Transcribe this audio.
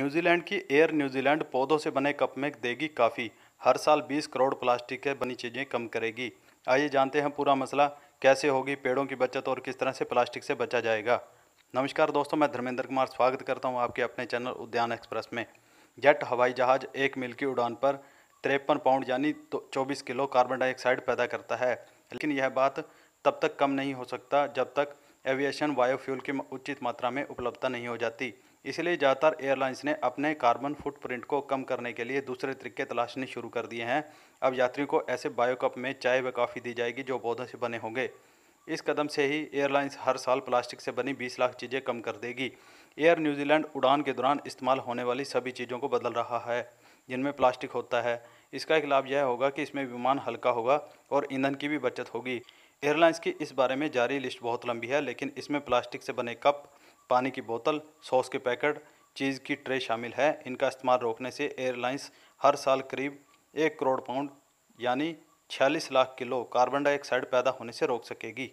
New Zealand की air New Zealand पौधों से बने कप में देगी काफ़ी हर साल 20 करोड़ प्लास्टिक के बनी चीज़ें कम करेगी आइए जानते हैं पूरा मसला कैसे होगी पेड़ों की बचत और किस तरह से प्लास्टिक से बचा जाएगा नमस्कार दोस्तों मैं धर्मेंद्र कुमार स्वागत करता हूं आपके अपने चैनल उद्यान एक्सप्रेस में जेट हवाई जहाज़ एक मील की उड़ान पर तिरपन पाउंड यानी चौबीस किलो कार्बन डाइऑक्साइड पैदा करता है लेकिन यह बात तब तक कम नहीं हो सकता जब तक एविएशन बायोफ्यूल की उचित मात्रा में उपलब्धता नहीं हो जाती इसलिए ज़्यादातर एयरलाइंस ने अपने कार्बन फुटप्रिंट को कम करने के लिए दूसरे तरीके तलाशने शुरू कर दिए हैं अब यात्रियों को ऐसे बायोकप में चाय व कॉफ़ी दी जाएगी जो पौधों से बने होंगे इस कदम से ही एयरलाइंस हर साल प्लास्टिक से बनी 20 लाख चीज़ें कम कर देगी एयर न्यूजीलैंड उड़ान के दौरान इस्तेमाल होने वाली सभी चीज़ों को बदल रहा है जिनमें प्लास्टिक होता है इसका एक लाभ यह होगा कि इसमें विमान हल्का होगा और ईंधन की भी बचत होगी एयरलाइंस की इस बारे में जारी लिस्ट बहुत लंबी है लेकिन इसमें प्लास्टिक से बने कप पानी की बोतल सॉस के पैकेट चीज़ की ट्रे शामिल है इनका इस्तेमाल रोकने से एयरलाइंस हर साल करीब एक करोड़ पाउंड यानी छियालीस लाख किलो कार्बन डाइऑक्साइड पैदा होने से रोक सकेगी